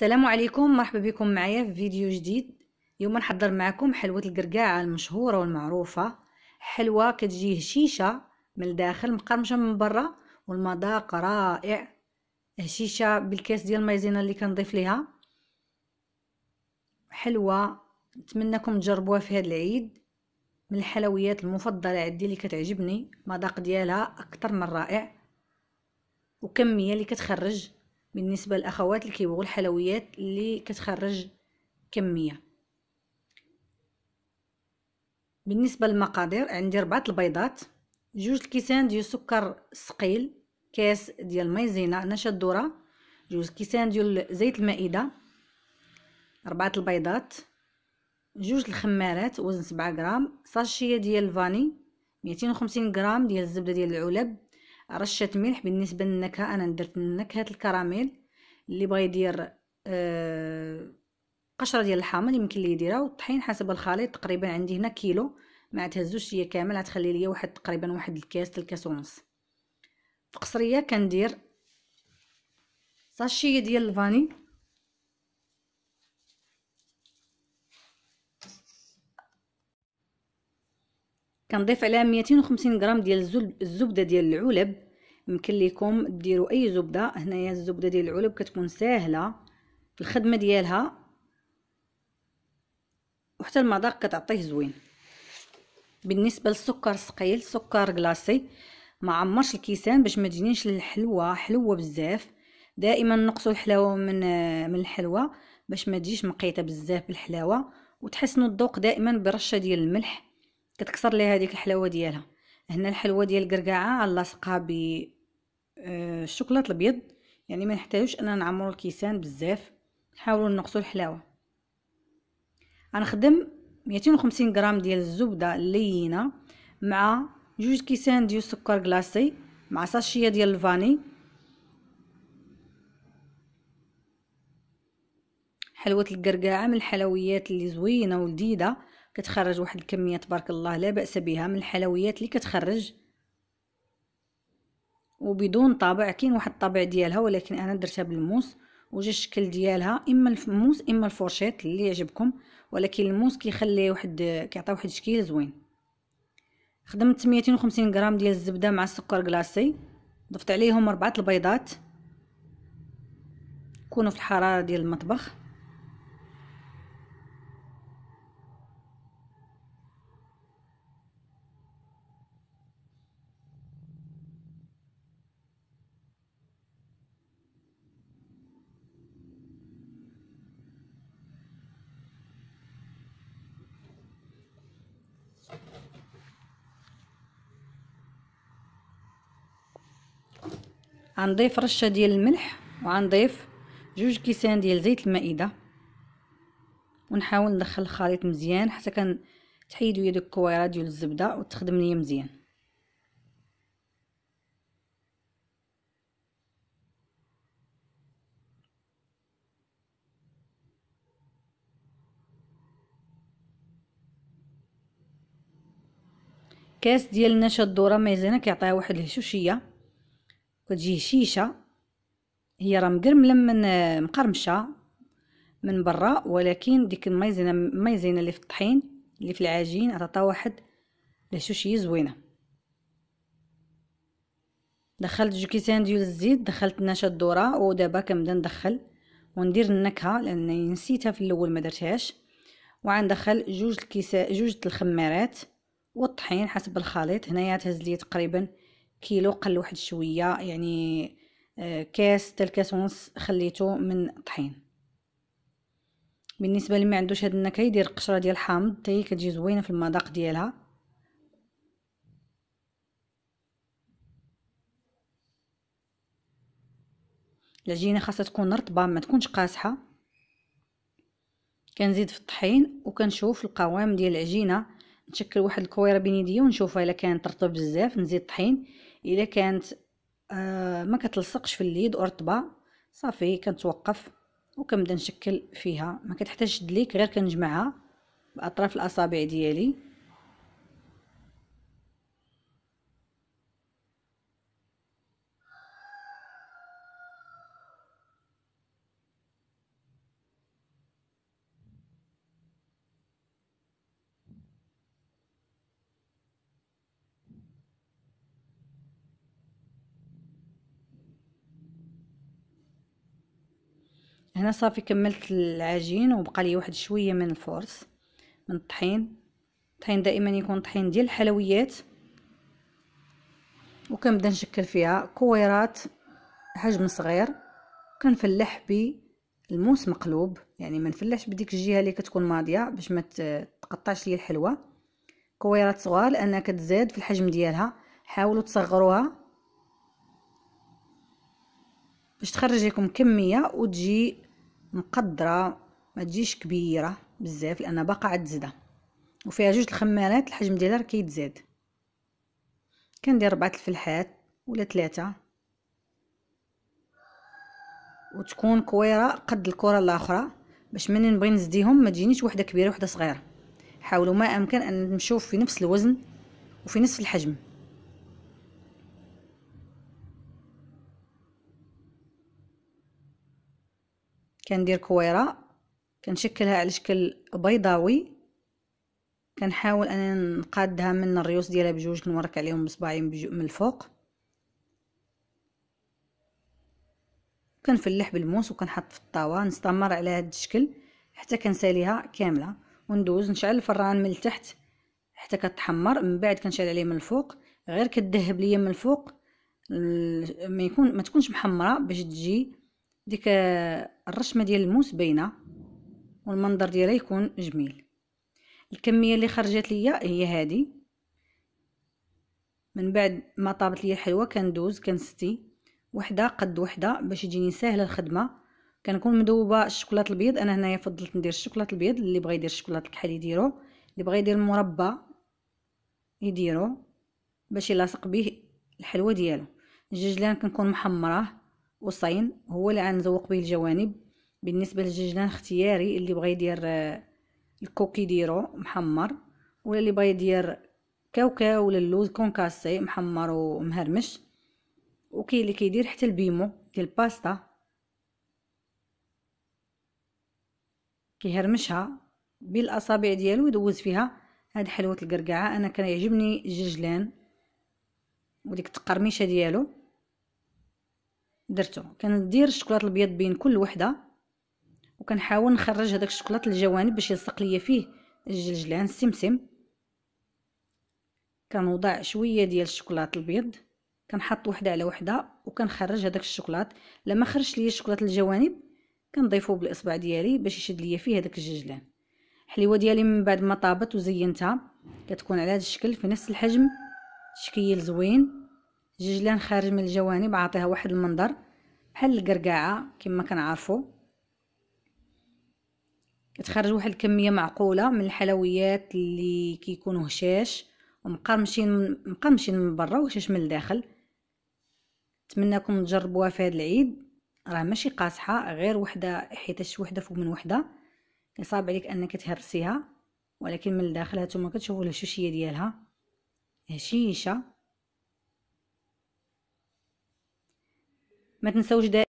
السلام عليكم مرحبا بكم معايا في فيديو جديد اليوم نحضر معكم حلوة القرقاعة المشهورة والمعروفة حلوة كتجي هشيشة من الداخل مقرمشة من برا والمذاق رائع هشيشة بالكاس ديال المايزينا اللي كنضيف ليها حلوة نتمنىكم تجربوها في هذا العيد من الحلويات المفضلة عندي اللي كتعجبني المذاق ديالها اكثر من رائع وكمية اللي كتخرج بالنسبه للاخوات اللي كيبغوا الحلويات اللي كتخرج كميه بالنسبه للمقادير عندي ربعه البيضات جوج الكيسان ديال السكر الثقيل كاس ديال المايزينا نشا الذره جوج كيسان ديال زيت المائده ربعه البيضات جوج الخمارات وزن سبعة غرام ساشيه ديال الفاني 250 غرام ديال الزبده ديال العلب رشه ملح بالنسبه للنكهه انا درت نكهه الكراميل اللي بغى يدير آه قشره ديال الحامض يمكن ليه يديرها والطحين حسب الخليط تقريبا عندي هنا كيلو ما تهزوش هي كامل غتخلي لي واحد تقريبا واحد الكاس الكاس ونص في قصريه كندير صاشيه ديال الفاني كنضيف عليها 250 غرام ديال الزبده ديال العلب يمكن لكم ديروا اي زبده هنايا الزبده ديال العلب كتكون ساهله في الخدمه ديالها وحتى المذاق كتعطيه زوين بالنسبه للسكر ثقيل سكر كلاصي ما عمرش الكيسان باش ما تجينيش الحلوه حلوه بزاف دائما نقصوا الحلاوه من من الحلوه باش ما تجيش مقيته بزاف بالحلاوه وتحسنوا الذوق دائما برشه ديال الملح كتكسر ليها هذيك الحلاوه ديالها هنا الحلوه ديال القرقعه غنلاصقها ب آه، الشوكولاته الابيض يعني ما نحتاجوش اننا نعمروا الكيسان بزاف نحاولوا نقصوا الحلاوه غنخدم 250 غرام ديال الزبده اللينه مع جوج كيسان ديال السكر كلاصي مع ساشيه ديال الفاني حلوه القرقاعه من الحلويات اللي زوينه ولذيذه كتخرج واحد الكميه تبارك الله لا باس بها من الحلويات اللي كتخرج وبدون طابع كاين واحد الطابع ديالها ولكن انا درتها بالموس وجا الشكل ديالها اما الموس اما الفورشيط اللي يعجبكم ولكن الموس كيخلي واحد كيعطي واحد الشكل زوين خدمت 250 غرام ديال الزبده مع السكر كلاصي ضفت عليهم اربعه البيضات كونوا في الحراره ديال المطبخ غنضيف رشه ديال الملح وغنضيف جوج كيسان ديال زيت المائده ونحاول ندخل الخليط مزيان حتى كان تحيدوا يدك دوك الكويره ديال الزبده وتخدم ليا مزيان كاس ديال النشا الذره مزيانه كيعطيها واحد الهشوشيه وتجي شيشة هي راه مقرملة من آه، مقرمشة من برا ولكن ديك المايزينا المايزينا اللي في الطحين اللي في العجين عطاتها واحد لهشوشية زوينة دخلت جو كيسان ديال الزيت دخلت نشا الذره ودابا كنبدا ندخل وندير النكهه لاني نسيتها في الاول ما درتهاش وعندخل جوج الكيسان جوج الخميرات والطحين حسب الخليط هنايا تهز لي تقريبا كيلو قل واحد شويه يعني آه، كاس حتى الكاس ونص خليته من الطحين بالنسبه اللي ما عندوش هاد النكهه يدير قشره ديال الحامض حتى هي كتجي زوينه في المذاق ديالها العجينه خاصها تكون رطبه ما تكونش قاسحه كنزيد في الطحين وكنشوف القوام ديال العجينه نشكل واحد الكويره بين يديا ونشوفها الا كانت رطبه بزاف نزيد الطحين الا كانت آه ما كتلصقش في اليد ورطبه صافي كنتوقف وكنبدا نشكل فيها ما كتحتاجش دليك غير كنجمعها باطراف الاصابع ديالي هنا صافي كملت العجين وبقى لي واحد شويه من الفورس من الطحين الطحين دائما يكون طحين ديال الحلويات وكنبدا نشكل فيها كويرات حجم صغير كنفلح بالموس مقلوب يعني ما نفلحش بديك الجهه اللي كتكون ماضيه باش ما تقطعش لي الحلوه كويرات صغار لانها كتزاد في الحجم ديالها حاولوا تصغروها باش تخرج لكم كميه وتجي مقدره ما تجيش كبيره بزاف لان باقا عاد وفيها جوج الخمارات الحجم ديالها راه كيتزاد كندير ربعه الفلحات ولا ثلاثه وتكون كويره قد الكره الاخرى باش منين نبغي نزديهم ما تجينيش وحده كبيره وحده صغيره حاولوا ما امكن ان نشوف في نفس الوزن وفي نفس الحجم كندير كويرة كنشكلها على شكل بيضاوي كنحاول انني نقادها من الريوس ديالها بجوج كنورك عليهم بصباعي من الفوق كنفلح بالموس وكنحط في الطاوه نستمر على هذا الشكل حتى كنساليها كامله وندوز نشعل الفران من التحت حتى كتحمر من بعد كنشعل عليه من الفوق غير كتذهب ليا من الفوق ما يكون ما تكونش محمره باش تجي ديك الرشمه ديال الموس باينه والمنظر ديالها يكون جميل الكميه اللي خرجت ليا هي هذه من بعد ما طابت ليا الحلوه كندوز كنستي وحده قد وحده باش يجيني ساهله الخدمه كنكون مذوبه الشوكولات البيض انا هنايا فضلت ندير الشوكولات البيض اللي بغى يدير الشوكولات الكحل يديرو اللي بغى يدير المربى يديرو باش يلاصق به الحلوه ديالو الججلان كنكون محمراه وصين هو اللي غنزوق به الجوانب بالنسبه للججلان اختياري اللي بغى يدير آه، الكوكي ديرو محمر ولا اللي بغى يدير كاوكاو ولا اللوز كونكاسي محمر ومهرمش وكاين اللي كيدير حتى البيمو ديال الباستا كيهرمشها بالاصابع ديالو يدوز فيها هاد حلوه القرقعه انا كان يعجبني الججلان وديك التقرميشه ديالو درته كندير الشوكولاط الابيض بين كل وحده وكنحاول نخرج هذاك الشوكولاط الجوانب باش يلصق ليا فيه الجلجلان السمسم كنوضع شويه ديال الشوكولاط الابيض كنحط وحده على وحده وكنخرج هذاك الشوكولاط لما خرجت ليا الشوكولاط الجوانب كنضيفو بالاصبع ديالي باش يشد ليا فيه هذاك الجلجلان الحليوه ديالي من بعد ما طابت وزينتها كتكون على هذا الشكل في نفس الحجم شكيل زوين ججلان خارج من الجوانب عاطيها واحد المنظر بحال القرقاعه كما كنعرفوا كتخرج واحد الكميه معقوله من الحلويات اللي كيكونوا هشاش ومقرمشين مقرمشين من برا وهشاش من الداخل نتمنىكم تجربوها في هذا العيد راه ماشي قاصحه غير وحده حيتاش وحده فوق من وحده يصعب عليك انك تهرسيها ولكن من الداخل هانتوما كتشوفوا الهشوشيه ديالها هشيشه ما تنسوش دائما